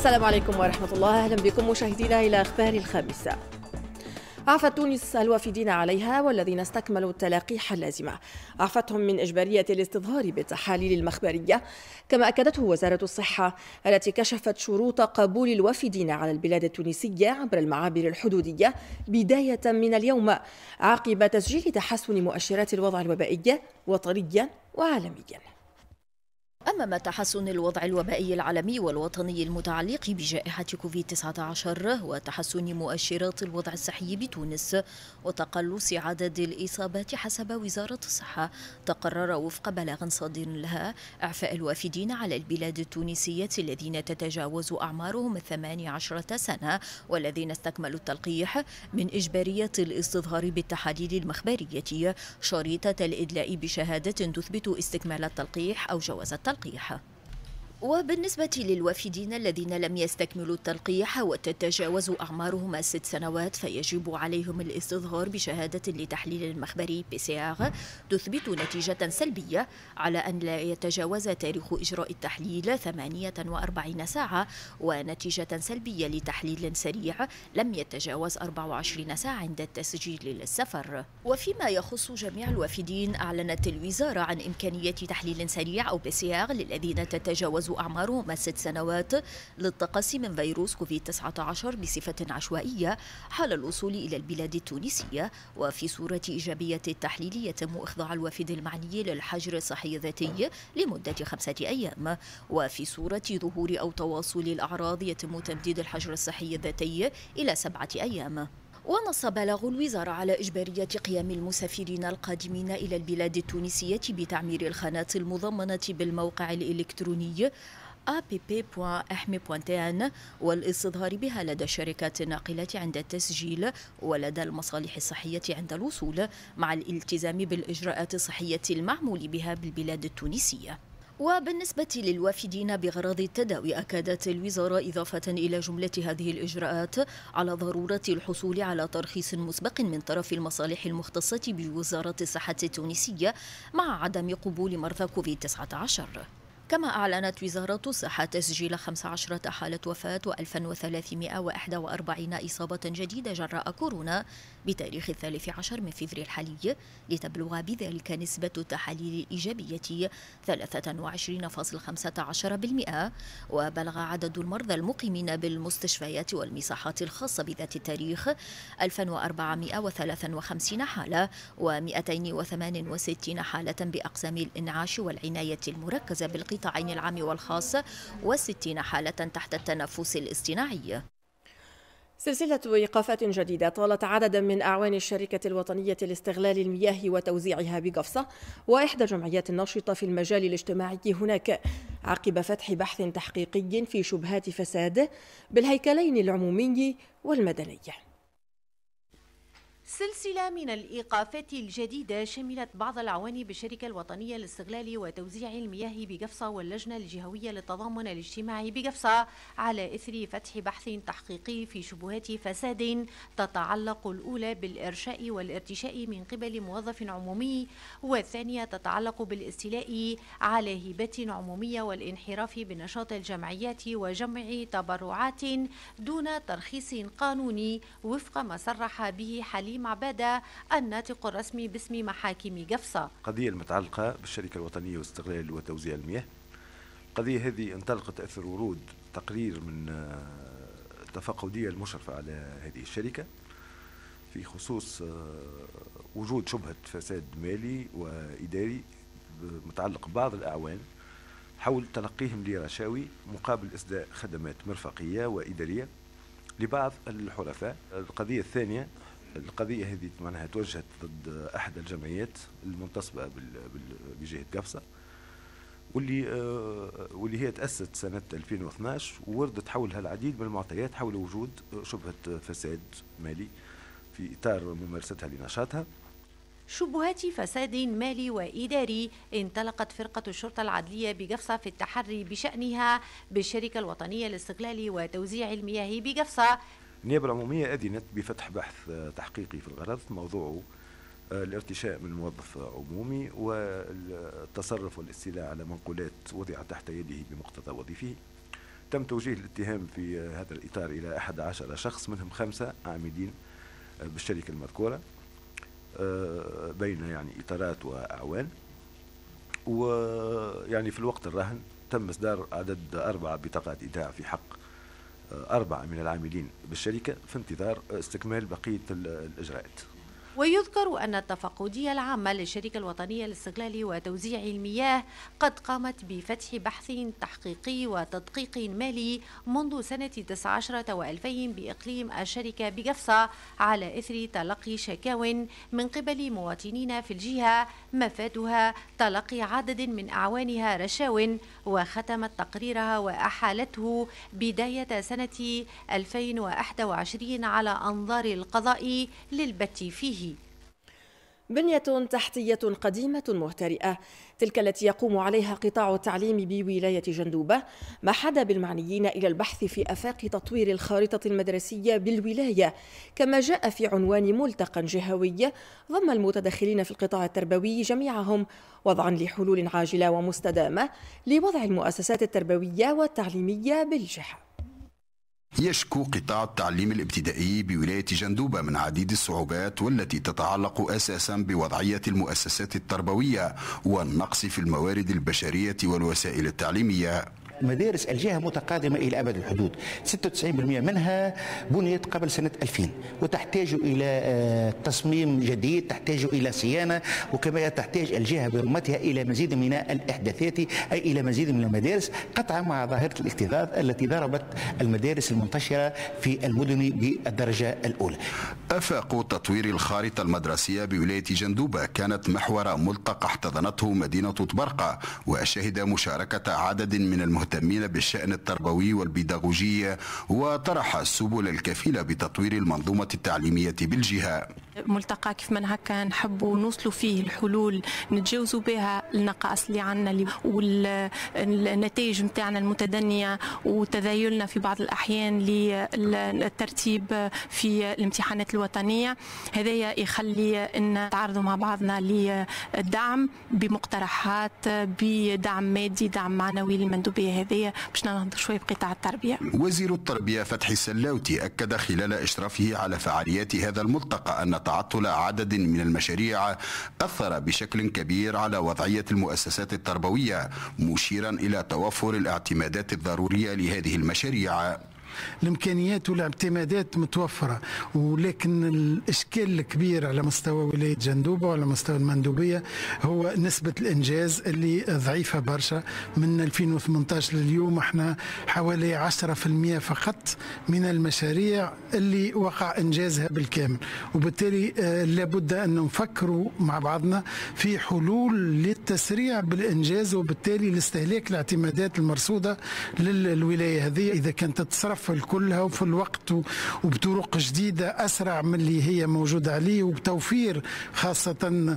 السلام عليكم ورحمة الله أهلا بكم مشاهدينا إلى أخبار الخامسة عفى تونس الوافدين عليها والذين استكملوا التلاقيح اللازمة عفتهم من إجبارية الاستظهار بالتحاليل المخبرية كما أكدته وزارة الصحة التي كشفت شروط قبول الوافدين على البلاد التونسية عبر المعابر الحدودية بداية من اليوم عقب تسجيل تحسن مؤشرات الوضع الوبائي وطنيا وعالميا أمام تحسن الوضع الوبائي العالمي والوطني المتعلق بجائحة كوفيد-19 وتحسن مؤشرات الوضع الصحي بتونس وتقلص عدد الإصابات حسب وزارة الصحة تقرر وفق بلاغ صادر لها إعفاء الوافدين على البلاد التونسية الذين تتجاوز أعمارهم الثماني عشرة سنة والذين استكملوا التلقيح من إجبارية الاستظهار بالتحاليل المخبرية شريطة الإدلاء بشهادة تثبت استكمال التلقيح أو جواز التلقيح التلقيح وبالنسبة للوافدين الذين لم يستكملوا التلقيح وتتجاوز أعمارهم الست سنوات فيجب عليهم الاستظهار بشهادة لتحليل مخبري بي سي آر تثبت نتيجة سلبية على أن لا يتجاوز تاريخ إجراء التحليل 48 ساعة ونتيجة سلبية لتحليل سريع لم يتجاوز 24 ساعة عند التسجيل للسفر وفيما يخص جميع الوافدين أعلنت الوزارة عن إمكانية تحليل سريع أو بي سي آر للذين تتجاوزوا أعماره ما ست سنوات للتقصي من فيروس كوفيد 19 بصفة عشوائية حال الوصول إلى البلاد التونسية وفي صورة إيجابية التحليل يتم إخضاع الوافد المعني للحجر الصحي الذاتي لمدة خمسة أيام وفي صورة ظهور أو تواصل الأعراض يتم تمديد الحجر الصحي الذاتي إلى سبعة أيام ونص بلاغ الوزارة على إجبارية قيام المسافرين القادمين إلى البلاد التونسية بتعمير الخانات المضمنة بالموقع الإلكتروني app.ahmi.tn والاستظهار بها لدى الشركات الناقلة عند التسجيل ولدى المصالح الصحية عند الوصول مع الالتزام بالإجراءات الصحية المعمول بها بالبلاد التونسية وبالنسبة للوافدين بغرض التداوي أكدت الوزارة إضافة إلى جملة هذه الإجراءات على ضرورة الحصول على ترخيص مسبق من طرف المصالح المختصة بوزارة الصحة التونسية مع عدم قبول مرضى كوفيد-19 كما أعلنت وزارة الصحة تسجيل 15 حالة وفاة و1341 إصابة جديدة جراء كورونا بتاريخ الثالث عشر من فبراير الحالي لتبلغ بذلك نسبة التحاليل الإيجابية 23.15% وبلغ عدد المرضى المقيمين بالمستشفيات والمساحات الخاصة بذات التاريخ 1453 حالة و268 حالة بأقسام الإنعاش والعناية المركزة بالقتال القطاعين العام والخاص وستين حالة تحت التنفس الاصطناعي سلسلة إيقافات جديدة طالت عددا من أعوان الشركة الوطنية لاستغلال المياه وتوزيعها بقفصة وإحدى الجمعيات الناشطة في المجال الاجتماعي هناك عقب فتح بحث تحقيقي في شبهات فساد بالهيكلين العمومي والمدني سلسلة من الإيقافات الجديدة شملت بعض العواني بالشركة الوطنية لاستغلال وتوزيع المياه بقفصة واللجنة الجهوية للتضامن الاجتماعي بقفصة على إثر فتح بحث تحقيقي في شبهات فساد تتعلق الأولى بالإرشاء والارتشاء من قبل موظف عمومي والثانية تتعلق بالاستيلاء على هبة عمومية والانحراف بنشاط الجمعيات وجمع تبرعات دون ترخيص قانوني وفق ما صرح به حليم إبراهيم عبادة الناطق الرسمي باسم محاكم قفصة قضية المتعلقة بالشركة الوطنية واستغلال وتوزيع المياه القضية هذه انطلقت أثر ورود تقرير من التفقدية آه، المشرفة على هذه الشركة في خصوص آه، وجود شبهة فساد مالي وإداري آه، متعلق ببعض الأعوان حول تلقيهم لرشاوي مقابل إسداء خدمات مرفقية وإدارية لبعض الحلفاء القضية الثانية القضية هذه معناها توجهت ضد أحد الجمعيات المنتصبة بجهة قفصة واللي آه، واللي هي تأسست سنة 2012 ووردت حولها العديد من المعطيات حول وجود شبهة فساد مالي في إطار ممارستها لنشاطها شبهات فساد مالي وإداري انطلقت فرقة الشرطة العدلية بقفصة في التحري بشأنها بالشركة الوطنية لاستغلال وتوزيع المياه بقفصة النيابة العمومية أذنت بفتح بحث آه، تحقيقي في الغرض موضوعه آه، الارتشاء من موظف عمومي والتصرف والاستيلاء على منقولات وضعت تحت يده بمقتضى وظيفه تم توجيه الاتهام في آه، هذا الإطار إلى 11 شخص منهم خمسة عاملين بالشركة المذكورة بين يعني إطارات وأعوان ويعني في الوقت الراهن تم إصدار عدد أربع بطاقات إيداع في حق أربعة من العاملين بالشركة في انتظار استكمال بقية الإجراءات ويذكر أن التفقدية العامة للشركة الوطنية لاستغلال وتوزيع المياه قد قامت بفتح بحث تحقيقي وتدقيق مالي منذ سنة 19 و2000 بإقليم الشركة بقفصة على إثر تلقي شكاوى من قبل مواطنين في الجهة مفادها تلقي عدد من أعوانها رشاو وختمت تقريرها وأحالته بداية سنة 2021 على أنظار القضاء للبت فيه بنية تحتية قديمة مهترئة تلك التي يقوم عليها قطاع التعليم بولاية جندوبة ما حدا بالمعنيين إلى البحث في أفاق تطوير الخارطة المدرسية بالولاية كما جاء في عنوان ملتقى جهوي ضم المتدخلين في القطاع التربوي جميعهم وضعا لحلول عاجلة ومستدامة لوضع المؤسسات التربوية والتعليمية بالجهة يشكو قطاع التعليم الابتدائي بولاية جندوبة من عديد الصعوبات والتي تتعلق أساسا بوضعية المؤسسات التربوية والنقص في الموارد البشرية والوسائل التعليمية مدارس الجهة متقادمة إلى ابد الحدود 96% منها بنيت قبل سنة 2000 وتحتاج إلى آه، تصميم جديد تحتاج إلى صيانة وكما تحتاج الجهة برمتها إلى مزيد من الإحداثات أي إلى مزيد من المدارس قطعا مع ظاهرة الاكتظاظ التي ضربت المدارس المنتشرة في المدن بالدرجة الأولى أفاق تطوير الخارطة المدرسية بولاية جندوبة كانت محور ملتقى احتضنته مدينة طبرقة وشهد مشاركة عدد من المهتمين المهتمين بالشأن التربوي والبيداغوجي وطرح السبل الكفيلة بتطوير المنظومة التعليمية بالجهة ملتقى كيف ما هكا نحبوا نوصلوا فيه الحلول نتجاوزوا بها النقائص اللي عندنا والنتائج نتاعنا المتدنيه وتذايلنا في بعض الاحيان للترتيب في الامتحانات الوطنيه هذايا يخلي ان نتعرضوا مع بعضنا للدعم بمقترحات بدعم مادي دعم معنوي للمندوبيه هذه باش نهضر شويه بقطاع التربيه وزير التربيه فتحي السلاوتي اكد خلال اشرافه على فعاليات هذا الملتقى ان تعطل عدد من المشاريع أثر بشكل كبير على وضعية المؤسسات التربوية مشيرا إلى توفر الاعتمادات الضرورية لهذه المشاريع الامكانيات والاعتمادات متوفره ولكن الاشكال الكبير على مستوى ولايه جندوبه وعلى مستوى المندوبيه هو نسبه الانجاز اللي ضعيفه برشا من 2018 لليوم احنا حوالي 10% فقط من المشاريع اللي وقع انجازها بالكامل وبالتالي آه، لابد ان نفكروا مع بعضنا في حلول للتسريع بالانجاز وبالتالي لاستهلاك الاعتمادات المرصوده للولايه هذه اذا كانت تتصرف تتكفل كلها وفي الوقت وبطرق جديدة أسرع من اللي هي موجودة عليه وبتوفير خاصة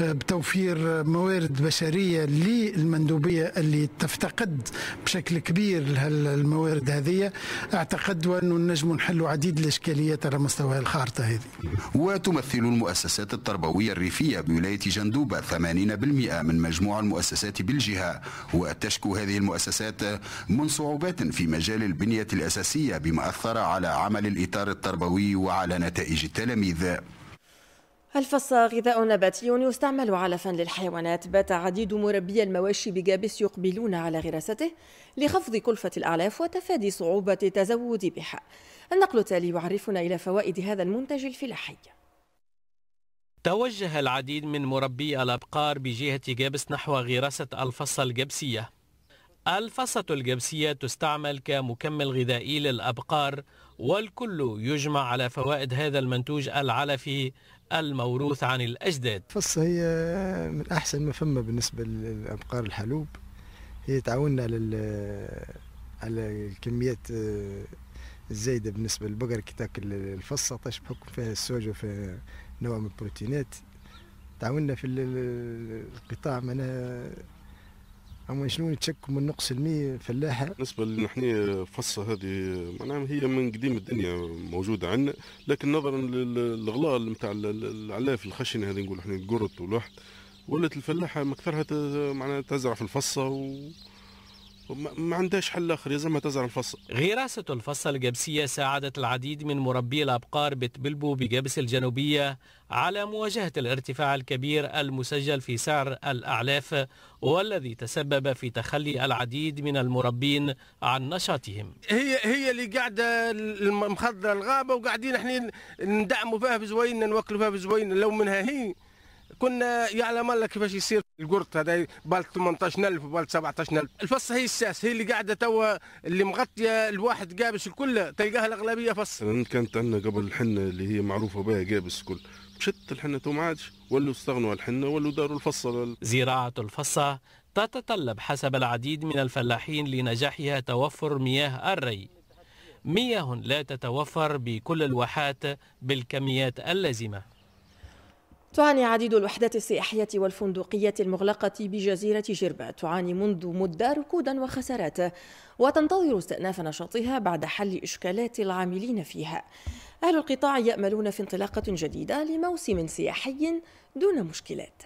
آه، بتوفير موارد بشرية للمندوبية اللي تفتقد بشكل كبير الموارد هذه أعتقد أنه نجم نحل عديد الإشكاليات على مستوى الخارطة هذه وتمثل المؤسسات التربوية الريفية بولاية جندوبة 80% من مجموع المؤسسات بالجهة وتشكو هذه المؤسسات من صعوبات في مجال البنية الأساسية الأساسية بما أثر على عمل الإطار التربوي وعلى نتائج التلاميذ الفص غذاء نباتي يستعمل علفا للحيوانات بات عديد مربي المواشي بجابس يقبلون على غراسته لخفض كلفة الأعلاف وتفادي صعوبة التزود بها النقل التالي يعرفنا إلى فوائد هذا المنتج الفلاحي توجه العديد من مربي الأبقار بجهة جابس نحو غراسة الفصة الجبسية الفصة الجبسية تستعمل كمكمل غذائي للأبقار والكل يجمع على فوائد هذا المنتوج العلفي الموروث عن الأجداد الفصة هي من أحسن ما فما بالنسبة للأبقار الحلوب هي تعاوننا على على الكميات آه، الزايدة بالنسبة للبقر كي تاكل الفصة طيش بحكم فيها السوجة وفيها نوع من البروتينات تعاوننا في القطاع معناها اما شنو يتشك من نقص المية فلاحه بالنسبه لنحن فصه هذه معناها هي من قديم الدنيا موجوده عندنا لكن نظرا للغلال نتاع العلاف الخشنه هذه نقول احنا القرط والوحد ولات الفلاحه مكثرها معناها تزرع في الفصه و ما عندهاش حل اخر يلزمها تزرع الفصل غراسة الفصل الجبسية ساعدت العديد من مربي الابقار بتبلبو بجبس الجنوبية على مواجهة الارتفاع الكبير المسجل في سعر الاعلاف والذي تسبب في تخلي العديد من المربين عن نشاطهم هي هي اللي قاعده مخضره الغابه وقاعدين احنا ندعموا فيها بزوينا نوكلوا فيها بزوينا لو منها هي كنا يعلم الله كيفاش يصير القرط هذا بال 18000 وبال 17000 الفص هي الساس هي اللي قاعده توا اللي مغطيه الواحد قابس الكل تلقاها الاغلبيه فص كانت عندنا قبل الحنه اللي هي معروفه بها قابس الكل مشت الحنه تو ما عادش ولوا استغنوا على الحنه ولوا داروا الفصه زراعه الفصه تتطلب حسب العديد من الفلاحين لنجاحها توفر مياه الري مياه لا تتوفر بكل الواحات بالكميات اللازمه تعاني عديد الوحدات السياحية والفندقية المغلقة بجزيرة جربة تعاني منذ مدة ركودا وخسارات وتنتظر استئناف نشاطها بعد حل إشكالات العاملين فيها أهل القطاع يأملون في انطلاقة جديدة لموسم سياحي دون مشكلات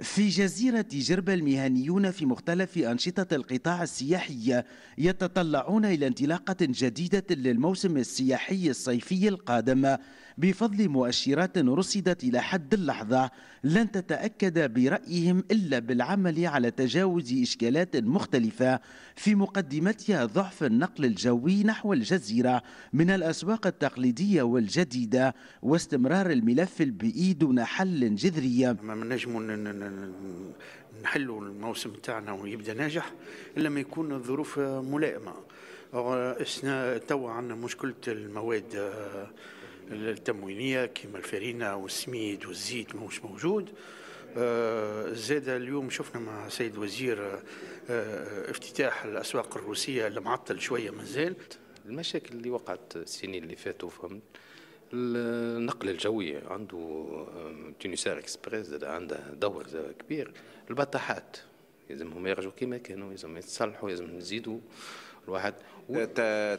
في جزيرة جربة المهنيون في مختلف أنشطة القطاع السياحي يتطلعون إلى انطلاقة جديدة للموسم السياحي الصيفي القادم بفضل مؤشرات رصدت إلى حد اللحظة لن تتأكد برأيهم إلا بالعمل على تجاوز إشكالات مختلفة في مقدمتها ضعف النقل الجوي نحو الجزيرة من الأسواق التقليدية والجديدة واستمرار الملف البيئي دون حل جذري. ما نجم نحلوا الموسم تاعنا ويبدا ناجح الا ما يكون الظروف ملائمه اسنا توا عندنا مشكله المواد آه، التموينيه كيما الفرينه والسميد والزيت مش موجود آه، زاد اليوم شفنا مع سيد وزير آه، افتتاح الاسواق الروسيه اللي معطل شويه مازال المشاكل اللي وقعت السنين اللي فاتوا فهمت النقل الجوي عنده تونسار اكسبريس زاد دور زاد كبير البطاحات يلزمهم يرجعوا كما كانوا لازم يتصلحوا يلزم نزيدوا الواحد و...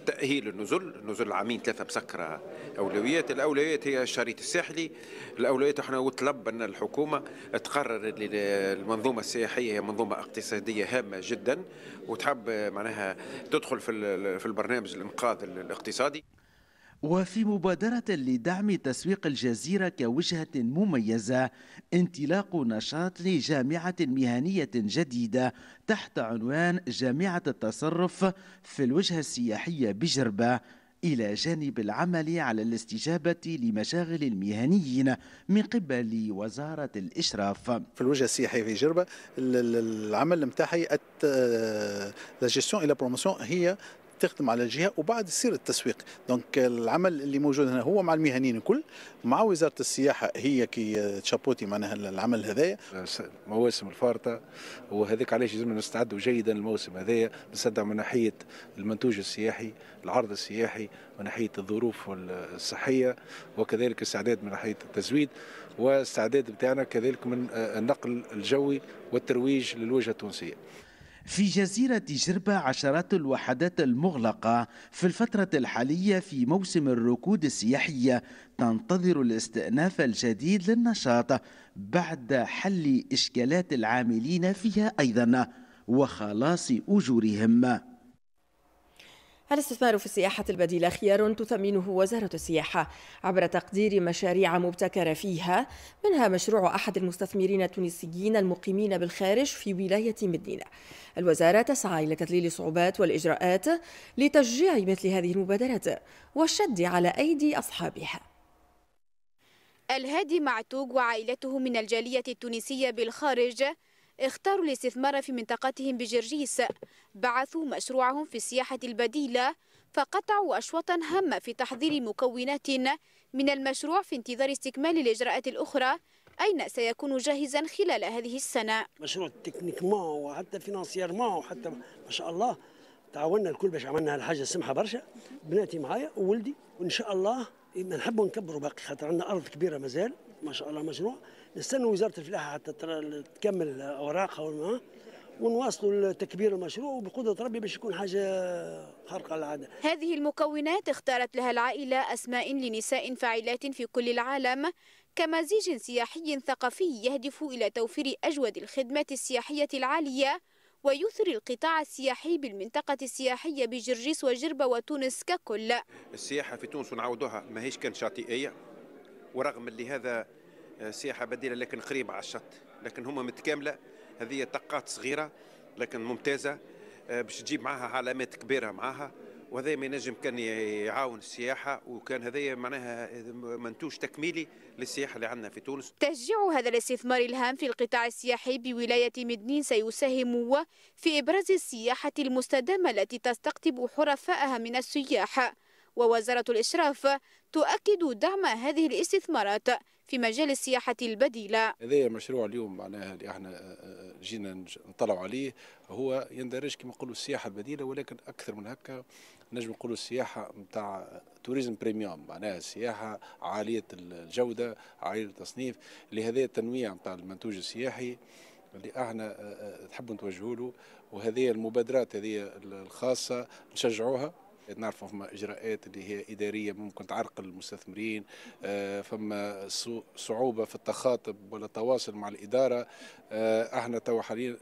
تأهيل النزول نزول العامين ثلاثة مسكرة أولويات الأولويات هي الشريط الساحلي الأولويات احنا وطلب أن الحكومة تقرر المنظومة السياحية هي منظومة اقتصادية هامة جدا وتحب معناها تدخل في البرنامج الإنقاذ الاقتصادي وفي مبادرة لدعم تسويق الجزيرة كوجهة مميزة انطلاق نشاط لجامعة مهنية جديدة تحت عنوان جامعة التصرف في الوجهة السياحية بجربة إلى جانب العمل على الاستجابة لمشاغل المهنيين من قبل وزارة الإشراف في الوجهة السياحية في جربة العمل متاعي آه، لا جيستيون إلى بروموسيون هي تخدم على الجهه وبعد يصير التسويق دونك العمل اللي موجود هنا هو مع المهنيين الكل مع وزاره السياحه هي كي تشابوتي معناها العمل هذايا مواسم الفارطه وهذاك علاش لازم نستعدوا جيدا للموسم هذايا نستعدوا من ناحيه المنتوج السياحي العرض السياحي من ناحيه الظروف الصحيه وكذلك استعداد من ناحيه التزويد واستعداد بتاعنا كذلك من آه، النقل الجوي والترويج للوجهه التونسيه في جزيرة جربة عشرات الوحدات المغلقة في الفترة الحالية في موسم الركود السياحية تنتظر الاستئناف الجديد للنشاط بعد حل إشكالات العاملين فيها أيضا وخلاص أجورهم الاستثمار في السياحة البديلة خيار تثمنه وزارة السياحة عبر تقدير مشاريع مبتكرة فيها منها مشروع أحد المستثمرين التونسيين المقيمين بالخارج في ولاية مدينة الوزارة تسعى إلى تذليل الصعوبات والإجراءات لتشجيع مثل هذه المبادرات والشد على أيدي أصحابها الهادي معتوج وعائلته من الجالية التونسية بالخارج اختاروا الاستثمار في منطقتهم بجرجيس بعثوا مشروعهم في السياحة البديلة فقطعوا أشواطا هامة في تحضير مكونات من المشروع في انتظار استكمال الإجراءات الأخرى أين سيكون جاهزا خلال هذه السنة مشروع تكنيك ما وحتى فينانسيار ما وحتى ما شاء الله تعاوننا الكل باش عملنا الحاجة السمحة برشا بناتي معايا وولدي وإن شاء الله نحبوا نكبروا باقي خاطر عندنا أرض كبيرة مازال ما شاء الله مشروع نستنوا وزاره الفلاحه حتى تكمل اوراقها ونواصلوا تكبير المشروع وبقدرة ربي باش يكون حاجة خارقة للعادة هذه المكونات اختارت لها العائلة أسماء لنساء فاعلات في كل العالم كمزيج سياحي ثقافي يهدف إلى توفير أجود الخدمات السياحية العالية ويثري القطاع السياحي بالمنطقة السياحية بجرجيس وجربة وتونس ككل السياحة في تونس ونعودوها ماهيش كانت شاطئية ورغم اللي هذا سياحه بديله لكن قريبه على الشط لكن هما متكامله هذه طاقات صغيره لكن ممتازه آه، باش تجيب معاها علامات كبيره معاها وهذا ما ينجم كان يعاون السياحه وكان هذا معناها منتوج تكميلي للسياحه اللي عندنا في تونس. تشجيع هذا الاستثمار الهام في القطاع السياحي بولايه مدنين سيساهم في ابراز السياحه المستدامه التي تستقطب حرفائها من السياح ووزاره الاشراف تؤكد دعم هذه الاستثمارات في مجال السياحة البديلة هذا مشروع اليوم معناها اللي احنا آه، آه، جينا نطلعوا عليه هو يندرج كما نقولوا السياحة البديلة ولكن أكثر من هكا نجم نقولوا السياحة نتاع توريزم بريميوم معناها السياحة عالية الجودة عالية التصنيف لهذا التنويع نتاع المنتوج السياحي اللي احنا تحبوا آه، نتوجهوا له وهذه المبادرات هذه الخاصة نشجعوها نعرفوا فما اجراءات اللي هي اداريه ممكن تعرقل المستثمرين آه، فما صعوبه في التخاطب ولا التواصل مع الاداره آه، احنا تو حاليا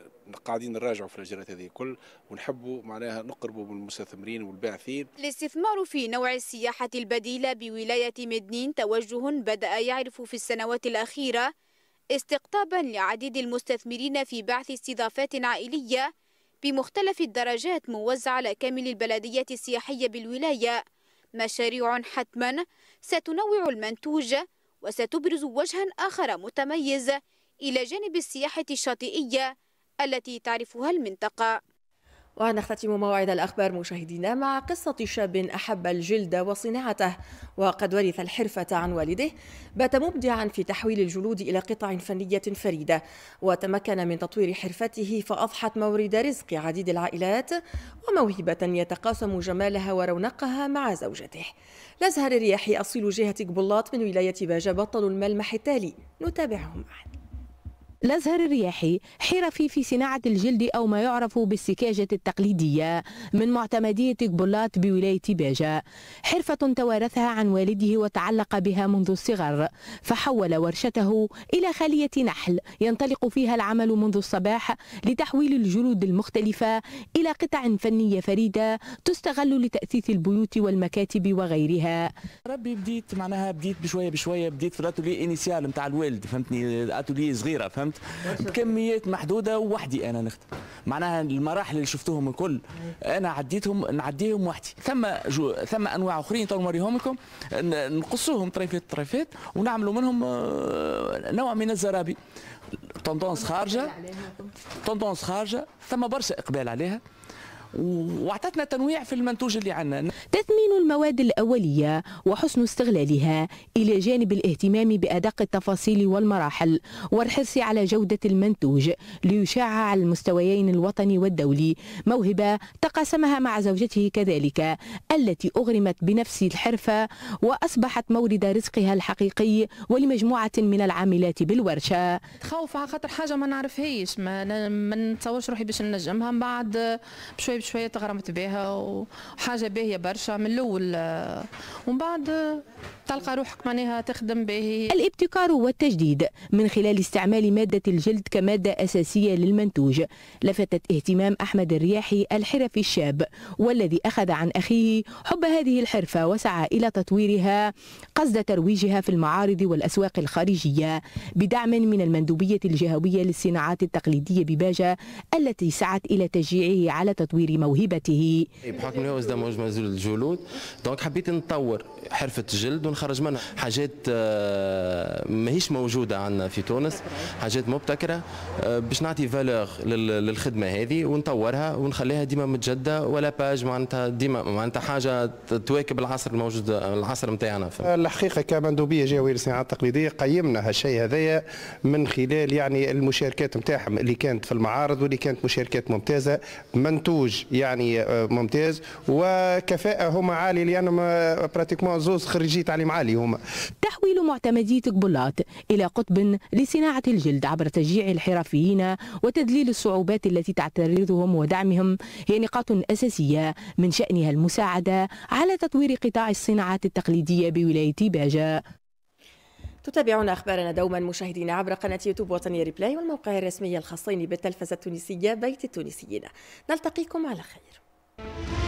قاعدين نراجعوا في الاجراءات هذه كل ونحبوا معناها نقربوا من المستثمرين والباعثين الاستثمار في نوع السياحه البديله بولايه مدنين توجه بدا يعرف في السنوات الاخيره استقطابا لعديد المستثمرين في بعث استضافات عائليه بمختلف الدرجات موزع على كامل البلديات السياحية بالولاية مشاريع حتما ستنوع المنتوج وستبرز وجها آخر متميز إلى جانب السياحة الشاطئية التي تعرفها المنطقة ونختتم موعد الأخبار مشاهدينا مع قصة شاب أحب الجلد وصناعته وقد ورث الحرفة عن والده بات مبدعا في تحويل الجلود إلى قطع فنية فريدة وتمكن من تطوير حرفته فأضحت مورد رزق عديد العائلات وموهبة يتقاسم جمالها ورونقها مع زوجته لازهر الرياحي أصيل جهة قبلاط من ولاية باجة بطل الملمح التالي نتابعه معا الأزهر الرياحي حرفي في صناعة الجلد أو ما يعرف بالسكاجة التقليدية من معتمدية قبلاط بولاية باجة حرفة توارثها عن والده وتعلق بها منذ الصغر فحول ورشته إلى خلية نحل ينطلق فيها العمل منذ الصباح لتحويل الجلود المختلفة إلى قطع فنية فريدة تستغل لتأثيث البيوت والمكاتب وغيرها ربي بديت معناها بديت بشوية بشوية بديت في الأتولي إنيسيال نتاع الوالد فهمتني أتولي صغيرة فهمت فهمت بكميات محدوده وحدي انا نخدم معناها المراحل اللي شفتهم الكل انا عديتهم نعديهم وحدي ثم جو ثم انواع اخرين تو نوريهم لكم نقصوهم طريفات طريفات ونعملوا منهم آه، نوع من الزرابي طوندونس خارجه طوندونس خارجه ثم برشا اقبال عليها واعطتنا تنويع في المنتوج اللي عندنا تثمين المواد الأولية وحسن استغلالها إلى جانب الاهتمام بأدق التفاصيل والمراحل والحرص على جودة المنتوج ليشاع على المستويين الوطني والدولي موهبة تقاسمها مع زوجته كذلك التي أغرمت بنفس الحرفة وأصبحت مورد رزقها الحقيقي ولمجموعة من العاملات بالورشة تخوف على خاطر حاجة ما نعرفهاش ما, ما نتصورش روحي باش ننجمها من بعد بشوية بشوية تغرمت بها وحاجة باهية برشا من الأول ومن بعد تلقى روحك معناها تخدم به الابتكار والتجديد من خلال استعمال مادة الجلد كمادة أساسية للمنتوج لفتت اهتمام أحمد الرياحي الحرفي الشاب والذي أخذ عن أخيه حب هذه الحرفة وسعى إلى تطويرها قصد ترويجها في المعارض والأسواق الخارجية بدعم من المندوبية الجهوية للصناعات التقليدية بباجة التي سعت إلى تشجيعه على تطوير موهبته بحكم أنه ده موج مزول الجلود دونك حبيت نطور حرفة الجلد ونخرج منها حاجات آه، ماهيش موجودة عندنا في تونس حاجات مبتكرة آه، باش نعطي فالور للخدمة هذه ونطورها ونخليها ديما متجددة جده ولا باج معناتها ديما معناتها حاجه تواكب العصر الموجود العصر نتاعنا الحقيقه كمندوبيه جوية للصناعه التقليديه قيمنا هالشيء هذايا من خلال يعني المشاركات نتاعهم اللي كانت في المعارض واللي كانت مشاركات ممتازه منتوج يعني آه، ممتاز وكفاءه هما عالي لانهم براتيكمون آه، زوز خريجي تعليم عالي هما تحويل معتمدي تقبلات الى قطب لصناعه الجلد عبر تشجيع الحرفيين وتذليل الصعوبات التي تعترضهم ودعمهم هي نقاط قطاعات أساسية من شأنها المساعدة على تطوير قطاع الصناعات التقليدية بولاية باجا تتابعون أخبارنا دوما مشاهدين عبر قناة يوتيوب وطنية ريبلاي والموقع الرسمي الخاصين بالتلفزة التونسية بيت التونسيين نلتقيكم على خير Thank you.